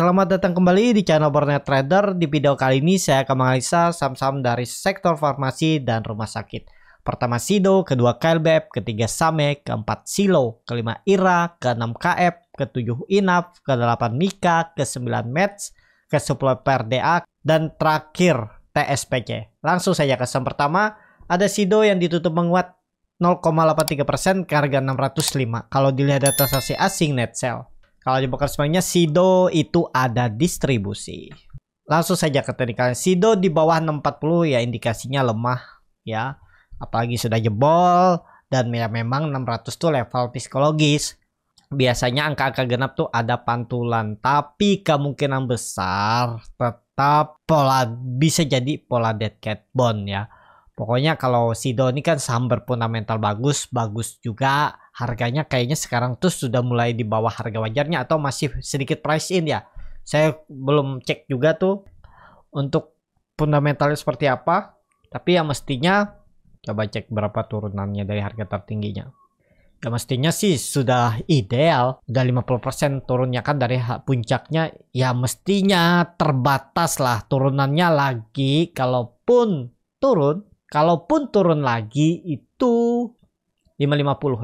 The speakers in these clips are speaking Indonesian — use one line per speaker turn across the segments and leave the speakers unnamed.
Selamat datang kembali di channel Borneo Trader. Di video kali ini saya akan menganalisa saham-saham dari sektor farmasi dan rumah sakit. Pertama Sido, kedua KLBF, ketiga Same, keempat Silo, kelima Ira, keenam KF, ketujuh Inap, kedelapan Mika, kesembilan Mets, ke-10 PRDA, dan terakhir TSPC. Langsung saja ke saham pertama, ada Sido yang ditutup menguat 0,83% ke harga 605 kalau dilihat data transaksi asing net sell. Kalau di semuanya Sido itu ada distribusi. Langsung saja ke teknikal. Sido di bawah 640 ya indikasinya lemah ya. Apalagi sudah jebol dan ya memang 600 tuh level psikologis. Biasanya angka-angka genap tuh ada pantulan, tapi kemungkinan besar tetap pola bisa jadi pola dead cat bond ya. Pokoknya kalau Sido ini kan saham berfundamental bagus, bagus juga harganya kayaknya sekarang tuh sudah mulai di bawah harga wajarnya atau masih sedikit price in ya. Saya belum cek juga tuh untuk fundamentalnya seperti apa, tapi ya mestinya coba cek berapa turunannya dari harga tertingginya. Ya mestinya sih sudah ideal, udah 50% turunnya kan dari puncaknya, ya mestinya terbatas lah turunannya lagi, kalaupun turun, kalaupun turun lagi itu 550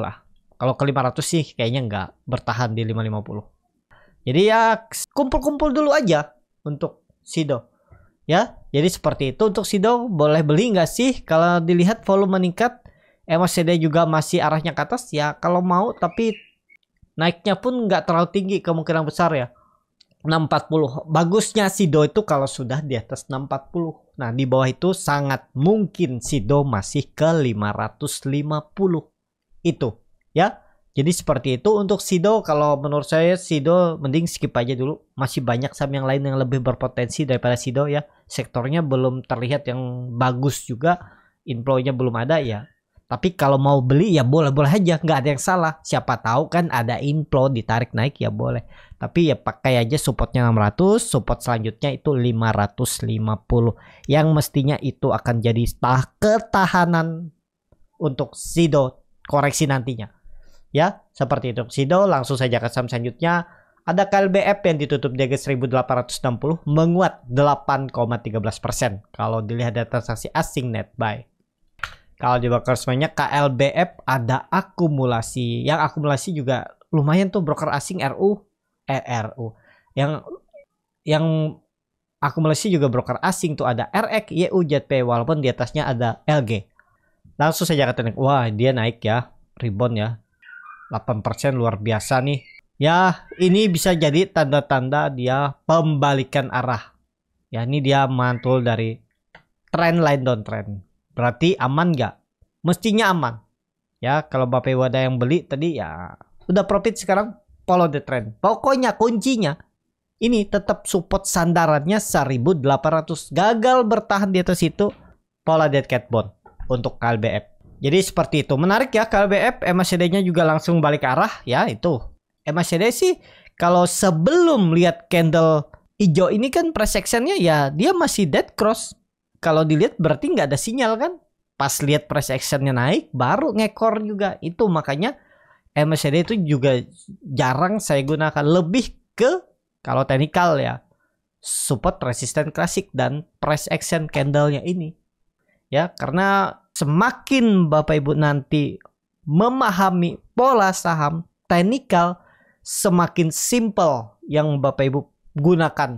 lah. Kalau ke 500 sih kayaknya nggak bertahan di 550. Jadi ya kumpul-kumpul dulu aja untuk Sido. Ya, jadi seperti itu untuk Sido boleh beli nggak sih? Kalau dilihat volume meningkat, MACD juga masih arahnya ke atas ya. Kalau mau tapi naiknya pun nggak terlalu tinggi kemungkinan besar ya. 640. Bagusnya Sido itu kalau sudah di atas 640. Nah, di bawah itu sangat mungkin Sido masih ke 550. Itu ya jadi seperti itu untuk Sido kalau menurut saya Sido mending skip aja dulu. Masih banyak saham yang lain yang lebih berpotensi daripada Sido ya. Sektornya belum terlihat yang bagus juga. Inflownya belum ada ya. Tapi kalau mau beli ya boleh-boleh aja. Nggak ada yang salah. Siapa tahu kan ada inflow ditarik naik ya boleh. Tapi ya pakai aja supportnya 600. Support selanjutnya itu 550. Yang mestinya itu akan jadi ketahanan untuk Sido koreksi nantinya. Ya, seperti itu. Sido langsung saja ke saham selanjutnya. Ada KLBF yang ditutup di harga 1860 menguat 8,13%. Kalau dilihat dari transaksi asing net buy. Kalau di broker semuanya KLBF ada akumulasi. Yang akumulasi juga lumayan tuh broker asing RU eh, RU. Yang yang akumulasi juga broker asing tuh ada RX, YU, JP walaupun di atasnya ada LG. Langsung saja teknik, wah dia naik ya, rebound ya. 8% luar biasa nih. Ya, ini bisa jadi tanda-tanda dia pembalikan arah. Ya, ini dia mantul dari trend line trend Berarti aman nggak? Mestinya aman. Ya, kalau Bapak Ibu ada yang beli tadi ya udah profit sekarang follow the trend. Pokoknya kuncinya ini tetap support sandarannya 1800 gagal bertahan di atas itu pola dead cat bond untuk KLBF jadi seperti itu. Menarik ya KLBF MACD-nya juga langsung balik arah ya itu. MACD sih kalau sebelum lihat candle hijau ini kan price action-nya ya dia masih dead cross. Kalau dilihat berarti nggak ada sinyal kan. Pas lihat price action-nya naik baru ngekor juga. Itu makanya MACD itu juga jarang saya gunakan lebih ke kalau teknikal ya support resisten klasik dan price action candle-nya ini ya karena semakin Bapak Ibu nanti memahami pola saham teknikal semakin simple yang Bapak Ibu gunakan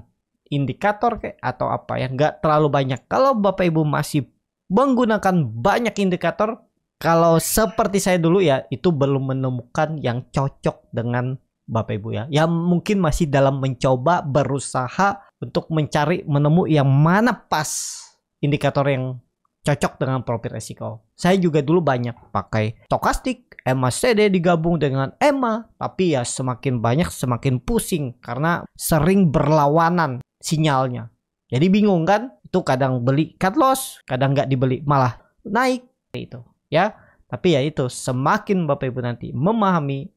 indikator kayak atau apa ya nggak terlalu banyak. Kalau Bapak Ibu masih menggunakan banyak indikator, kalau seperti saya dulu ya itu belum menemukan yang cocok dengan Bapak Ibu ya. Yang mungkin masih dalam mencoba berusaha untuk mencari menemu yang mana pas indikator yang cocok dengan profil resiko. Saya juga dulu banyak pakai stokastik, EMA CD digabung dengan EMA, tapi ya semakin banyak semakin pusing karena sering berlawanan sinyalnya. Jadi bingung kan? Itu kadang beli cut loss, kadang nggak dibeli, malah naik itu ya. Tapi ya itu semakin Bapak Ibu nanti memahami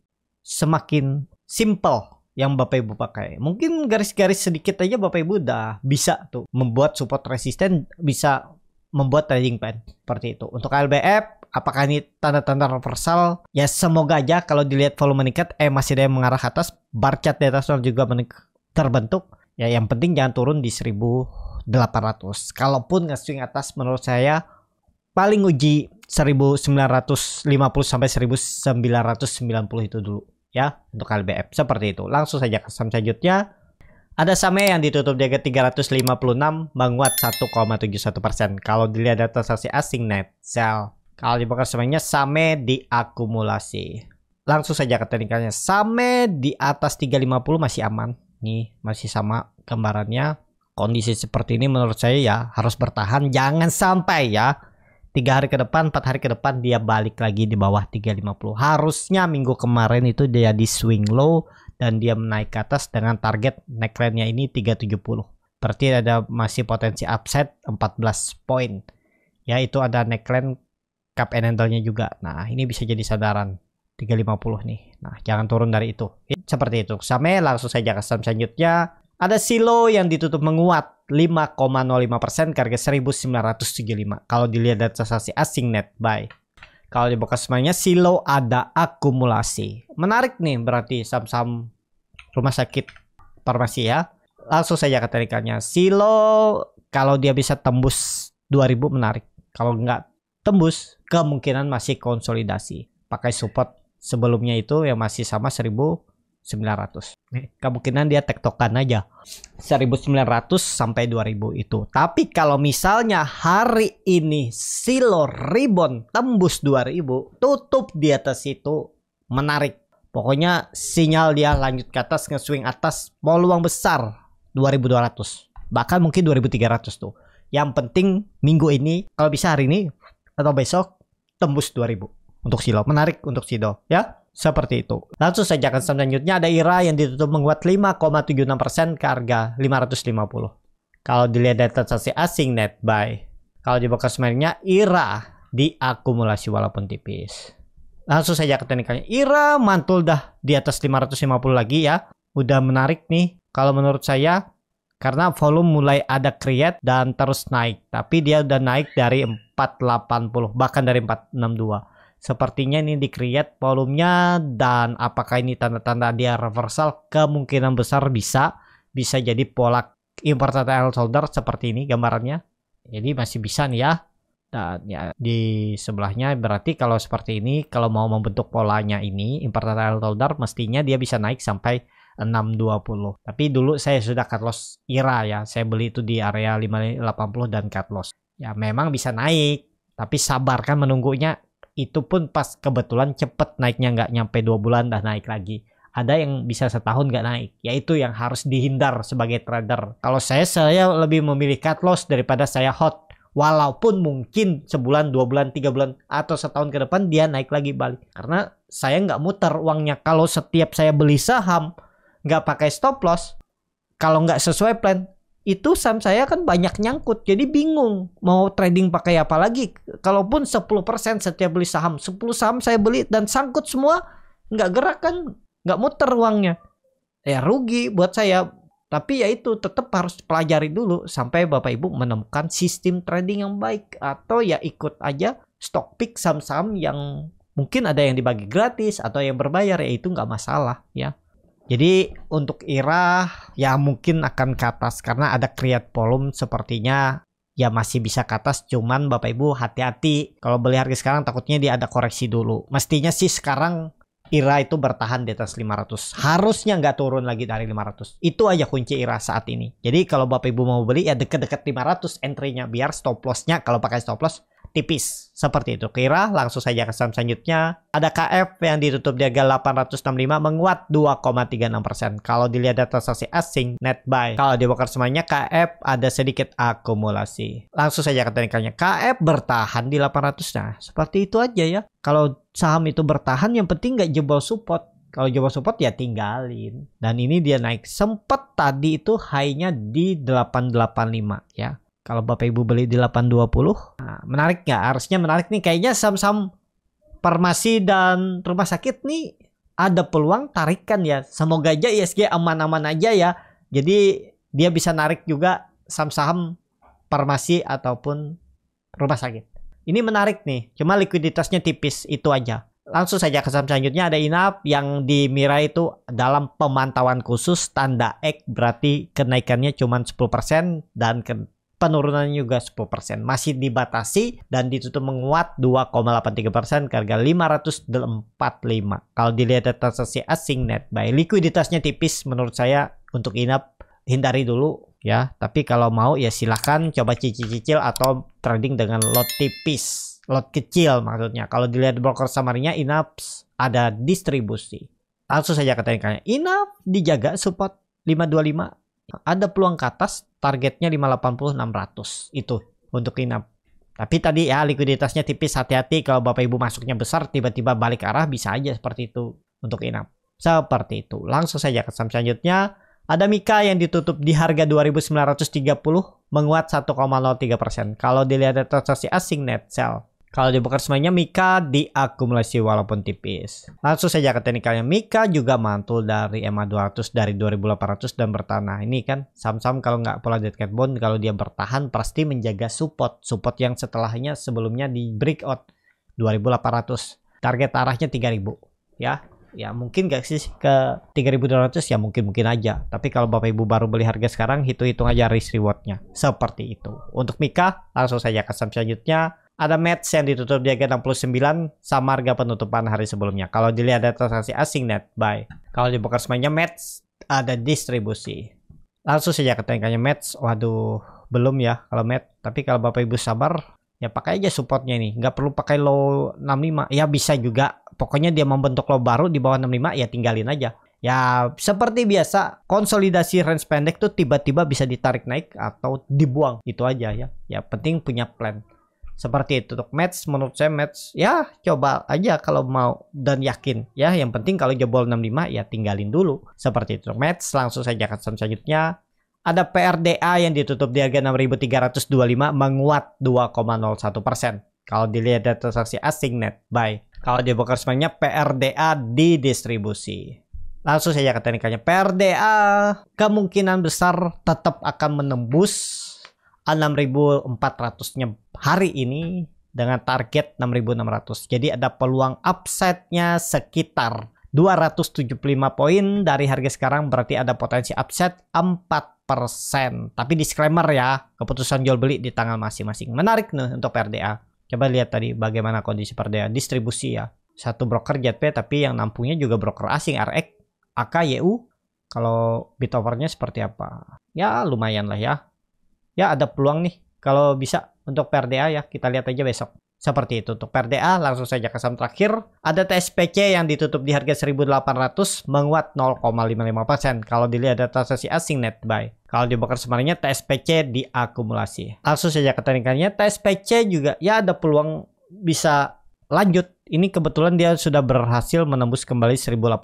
semakin simple yang Bapak Ibu pakai. Mungkin garis-garis sedikit aja Bapak Ibu udah bisa tuh membuat support resisten bisa membuat trading plan seperti itu. Untuk LBF apakah ini tanda-tanda reversal? Ya semoga aja kalau dilihat volume meningkat eh masih ada yang mengarah ke atas, bar chart di atas juga terbentuk. Ya yang penting jangan turun di 1800. Kalaupun nge-swing atas menurut saya paling uji 1950 sampai 1990 itu dulu ya untuk LBF seperti itu. Langsung saja ke saham selanjutnya ada sama yang ditutup di harga 356, menguat 1,71%. Kalau dilihat data transaksi asing net sell. Kalau dibakar semuanya Same diakumulasi. Langsung saja ke teknikalnya. Same di atas 350 masih aman. Nih, masih sama gambarannya. Kondisi seperti ini menurut saya ya harus bertahan. Jangan sampai ya tiga hari ke depan, empat hari ke depan dia balik lagi di bawah 350. Harusnya minggu kemarin itu dia di swing low dan dia menaik ke atas dengan target neckline-nya ini 370. Berarti ada masih potensi upset 14 poin. Ya itu ada neckline cup and handle-nya juga. Nah, ini bisa jadi sadaran 350 nih. Nah, jangan turun dari itu. Ya, seperti itu. Sampai langsung saja ke saham selanjutnya. Ada silo yang ditutup menguat 5,05% harga 1975. Kalau dilihat dari transaksi asing net buy. Kalau di bekas mainnya silo ada akumulasi. Menarik nih berarti saham-saham rumah sakit farmasi ya. Langsung saja ke Silo kalau dia bisa tembus 2000 menarik. Kalau nggak tembus kemungkinan masih konsolidasi. Pakai support sebelumnya itu yang masih sama 1000 1900. Nih, kemungkinan dia tektokan aja 1900 sampai 2000 itu. Tapi kalau misalnya hari ini silo ribbon tembus 2000, tutup di atas itu menarik. Pokoknya sinyal dia lanjut ke atas, nge-swing atas, peluang besar 2200. Bahkan mungkin 2300 tuh. Yang penting minggu ini, kalau bisa hari ini atau besok tembus 2000 untuk silo. Menarik untuk silo ya. Seperti itu. Langsung saja ke selanjutnya ada IRA yang ditutup menguat 5,76% ke harga 550. Kalau dilihat dari transaksi asing net buy. Kalau di bekas mainnya IRA diakumulasi walaupun tipis. Langsung saja ke teknikalnya. IRA mantul dah di atas 550 lagi ya. Udah menarik nih kalau menurut saya karena volume mulai ada create dan terus naik tapi dia udah naik dari 480 bahkan dari 462 Sepertinya ini di-create volumenya dan apakah ini tanda-tanda dia reversal? Kemungkinan besar bisa. Bisa jadi pola import air solder seperti ini gambarannya. Jadi masih bisa nih ya. Dan ya di sebelahnya berarti kalau seperti ini kalau mau membentuk polanya ini import air solder mestinya dia bisa naik sampai 620. Tapi dulu saya sudah cut loss IRA ya. Saya beli itu di area 580 dan cut loss. Ya memang bisa naik tapi sabar kan menunggunya itu pun pas kebetulan cepet naiknya nggak nyampe dua bulan dah naik lagi ada yang bisa setahun nggak naik yaitu yang harus dihindar sebagai trader kalau saya saya lebih memilih cut loss daripada saya hot walaupun mungkin sebulan dua bulan tiga bulan atau setahun ke depan dia naik lagi balik karena saya nggak muter uangnya kalau setiap saya beli saham nggak pakai stop loss kalau nggak sesuai plan itu saham saya kan banyak nyangkut jadi bingung mau trading pakai apa lagi kalaupun 10% setiap beli saham 10 saham saya beli dan sangkut semua nggak gerak kan nggak muter uangnya ya rugi buat saya tapi ya itu tetap harus pelajari dulu sampai Bapak Ibu menemukan sistem trading yang baik atau ya ikut aja stock pick saham-saham yang mungkin ada yang dibagi gratis atau yang berbayar ya itu nggak masalah ya jadi untuk Ira ya mungkin akan ke atas karena ada create volume sepertinya ya masih bisa ke atas cuman Bapak Ibu hati-hati kalau beli harga sekarang takutnya dia ada koreksi dulu. Mestinya sih sekarang Ira itu bertahan di atas 500. Harusnya nggak turun lagi dari 500. Itu aja kunci Ira saat ini. Jadi kalau Bapak Ibu mau beli ya deket-deket 500 entry-nya biar stop loss-nya kalau pakai stop loss tipis seperti itu. Kira langsung saja ke saham selanjutnya. Ada KF yang ditutup di harga 865 menguat 2,36%. Kalau dilihat data transaksi asing net buy. Kalau di semuanya KF ada sedikit akumulasi. Langsung saja ke teknikalnya. KF bertahan di 800 nah seperti itu aja ya. Kalau saham itu bertahan yang penting nggak jebol support kalau jebol support ya tinggalin. Dan ini dia naik. sempet tadi itu high-nya di 885 ya. Kalau Bapak Ibu beli di 820, nah, menarik nggak? Harusnya menarik nih. Kayaknya saham-saham farmasi dan rumah sakit nih ada peluang tarikan ya. Semoga aja ISG aman-aman aja ya. Jadi dia bisa narik juga saham-saham farmasi ataupun rumah sakit. Ini menarik nih, cuma likuiditasnya tipis itu aja. Langsung saja ke saham selanjutnya ada INAP yang di Mira itu dalam pemantauan khusus tanda X berarti kenaikannya cuma 10% dan ke penurunan juga 10%. Masih dibatasi dan ditutup menguat 2,83% ke harga 545. Kalau dilihat dari transaksi asing net buy, likuiditasnya tipis menurut saya untuk inap hindari dulu ya. Tapi kalau mau ya silahkan coba cicil-cicil atau trading dengan lot tipis. Lot kecil maksudnya. Kalau dilihat broker samarnya inap ada distribusi. Langsung saja ke teknikanya. Inap dijaga support 525 ada peluang ke atas targetnya 580 600 itu untuk inap tapi tadi ya likuiditasnya tipis hati-hati kalau Bapak Ibu masuknya besar tiba-tiba balik arah bisa aja seperti itu untuk inap. Seperti itu. Langsung saja ke saham selanjutnya. Ada Mika yang ditutup di harga 2930 menguat 1,03%. Kalau dilihat dari transaksi asing net sell kalau dibakar semuanya Mika diakumulasi walaupun tipis. Langsung saja ke teknikalnya Mika juga mantul dari ma 200 dari 2800 dan Nah, Ini kan sam-sam kalau nggak pola dead cat bond kalau dia bertahan pasti menjaga support. Support yang setelahnya sebelumnya di breakout 2800. Target arahnya 3000 ya. Ya mungkin gak sih ke 3200 ya mungkin-mungkin aja. Tapi kalau Bapak Ibu baru beli harga sekarang hitung-hitung aja risk rewardnya. Seperti itu. Untuk Mika langsung saja ke saham selanjutnya ada match yang ditutup di harga 69 sama harga penutupan hari sebelumnya. Kalau dilihat ada transaksi asing net buy. Kalau di semuanya match ada distribusi. Langsung saja ketingkatnya match. Waduh, belum ya kalau match. Tapi kalau Bapak Ibu sabar, ya pakai aja supportnya ini. Nggak perlu pakai low 65. Ya bisa juga. Pokoknya dia membentuk low baru di bawah 65 ya tinggalin aja. Ya seperti biasa konsolidasi range pendek tuh tiba-tiba bisa ditarik naik atau dibuang itu aja ya. Ya penting punya plan seperti itu untuk match menurut saya match ya coba aja kalau mau dan yakin ya yang penting kalau jebol 65 ya tinggalin dulu seperti itu untuk match langsung saja ke selanjutnya ada PRDA yang ditutup di harga 6325 menguat 2,01 persen kalau dilihat dari transaksi asing net buy kalau di broker semuanya PRDA didistribusi. langsung saja ke teknikalnya PRDA kemungkinan besar tetap akan menembus 6400-nya hari ini dengan target 6600. Jadi ada peluang upside-nya sekitar 275 poin dari harga sekarang berarti ada potensi upset 4%. Tapi disclaimer ya, keputusan jual beli di tangan masing-masing. Menarik nih untuk PRDA. Coba lihat tadi bagaimana kondisi PRDA distribusi ya. Satu broker JP tapi yang nampungnya juga broker asing RX, AK, YU. Kalau bitovernya seperti apa? Ya lumayan lah ya ya ada peluang nih kalau bisa untuk PRDA ya kita lihat aja besok seperti itu untuk PRDA langsung saja ke saham terakhir ada TSPC yang ditutup di harga 1800 menguat 0,55% kalau dilihat ada transaksi asing net buy kalau dibakar semarinya TSPC diakumulasi langsung saja ke teknikalnya TSPC juga ya ada peluang bisa lanjut ini kebetulan dia sudah berhasil menembus kembali 1800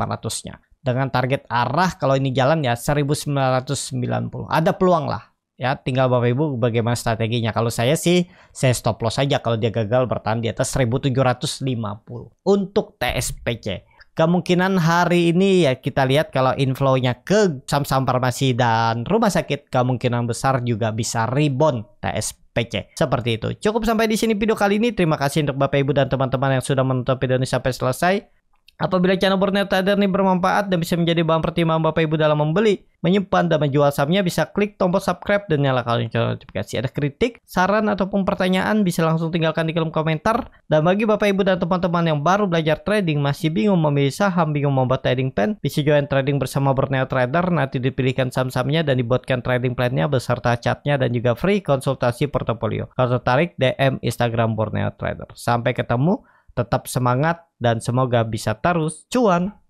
nya dengan target arah kalau ini jalan ya 1990 ada peluang lah ya tinggal Bapak Ibu bagaimana strateginya kalau saya sih saya stop loss saja kalau dia gagal bertahan di atas 1750 untuk TSPC kemungkinan hari ini ya kita lihat kalau inflownya ke saham-saham farmasi dan rumah sakit kemungkinan besar juga bisa rebound TSPC Seperti itu. Cukup sampai di sini video kali ini. Terima kasih untuk Bapak Ibu dan teman-teman yang sudah menonton video ini sampai selesai. Apabila channel Borneo Trader ini bermanfaat dan bisa menjadi bahan pertimbangan Bapak Ibu dalam membeli, menyimpan, dan menjual sahamnya, bisa klik tombol subscribe dan nyalakan lonceng notifikasi. Ada kritik, saran, ataupun pertanyaan bisa langsung tinggalkan di kolom komentar. Dan bagi Bapak Ibu dan teman-teman yang baru belajar trading, masih bingung memilih saham, bingung membuat trading plan, bisa join trading bersama Borneo Trader. Nanti dipilihkan saham-sahamnya dan dibuatkan trading plan-nya beserta chat-nya dan juga free konsultasi portofolio. Kalau tertarik, DM Instagram Borneo Trader. Sampai ketemu. Tetap semangat dan semoga bisa terus cuan.